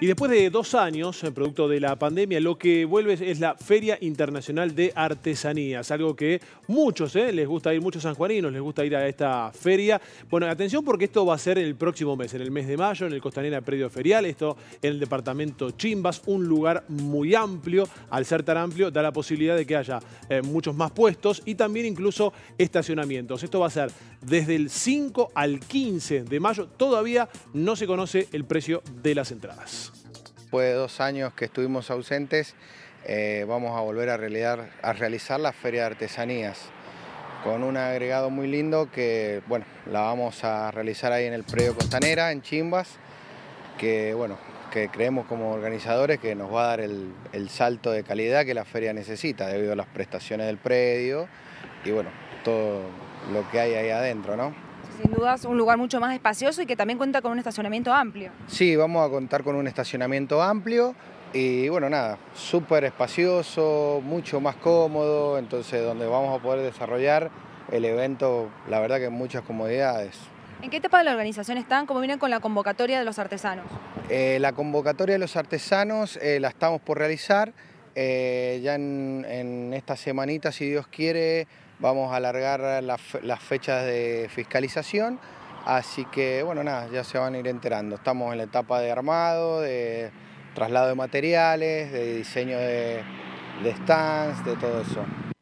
Y después de dos años, eh, producto de la pandemia, lo que vuelve es la Feria Internacional de Artesanías, algo que muchos ¿eh? les gusta ir, muchos sanjuaninos les gusta ir a esta feria. Bueno, atención porque esto va a ser el próximo mes, en el mes de mayo, en el Costanera Predio Ferial, esto en el departamento Chimbas, un lugar muy amplio. Al ser tan amplio, da la posibilidad de que haya eh, muchos más puestos y también incluso estacionamientos. Esto va a ser desde el 5 al 15 de mayo. Todavía no se conoce el precio de las entradas después de dos años que estuvimos ausentes, eh, vamos a volver a realizar, la Feria de Artesanías, con un agregado muy lindo que, bueno, la vamos a realizar ahí en el predio Costanera, en Chimbas, que, bueno, que creemos como organizadores que nos va a dar el, el salto de calidad que la feria necesita debido a las prestaciones del predio y, bueno, todo lo que hay ahí adentro, ¿no? sin dudas un lugar mucho más espacioso y que también cuenta con un estacionamiento amplio. Sí, vamos a contar con un estacionamiento amplio y bueno, nada, súper espacioso, mucho más cómodo, entonces donde vamos a poder desarrollar el evento, la verdad que en muchas comodidades. ¿En qué etapa de la organización están? ¿Cómo vienen con la convocatoria de los artesanos? Eh, la convocatoria de los artesanos eh, la estamos por realizar. Eh, ya en, esta semanita, si Dios quiere, vamos a alargar las, fechas de fiscalización. Así que, bueno, nada, ya se van a ir enterando. Estamos en la etapa de armado, de traslado de materiales, de diseño de stands, de todo eso.